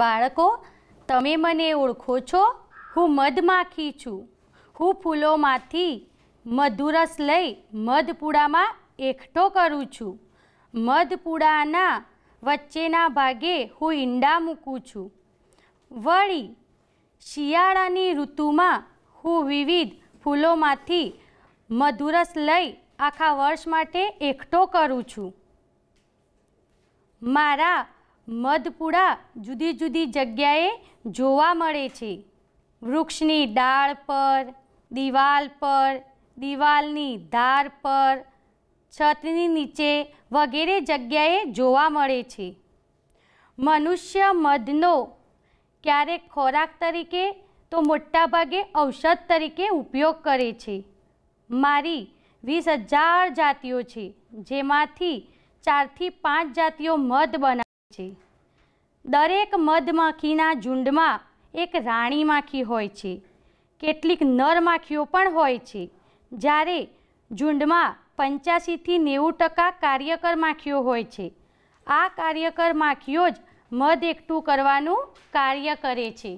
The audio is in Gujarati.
બાળકો તમે મને ઓળખો છો હું મધમાખી છું હું ફૂલોમાંથી મધુરસ લઈ મધપૂડામાં એકઠો કરું છું મધપૂડાના વચ્ચેના ભાગે હું ઈંડા મૂકું છું વળી શિયાળાની ઋતુમાં હું વિવિધ ફૂલોમાંથી મધુરસ લઈ આખા વર્ષ માટે એકઠો કરું છું મારા મધપુડા જુદી જુદી જગ્યાએ જોવા મળે છે વૃક્ષની ડાળ પર દિવાલ પર દિવાલની ધાર પર છતની નીચે વગેરે જગ્યાએ જોવા મળે છે મનુષ્ય મધનો ક્યારેક ખોરાક તરીકે તો મોટાભાગે ઔષધ તરીકે ઉપયોગ કરે છે મારી વીસ હજાર જાતિઓ છે જેમાંથી ચારથી પાંચ જાતિઓ મધ બના છે દરેક મધમાખીના ઝુંડમાં એક રાણી માખી હોય છે કેટલીક નર માખીઓ પણ હોય છે જ્યારે ઝુંડમાં પંચ્યાસીથી નેવું ટકા કાર્યકર માખીઓ હોય છે આ કાર્યકર માખીઓ જ મધ એકઠું કરવાનું કાર્ય કરે છે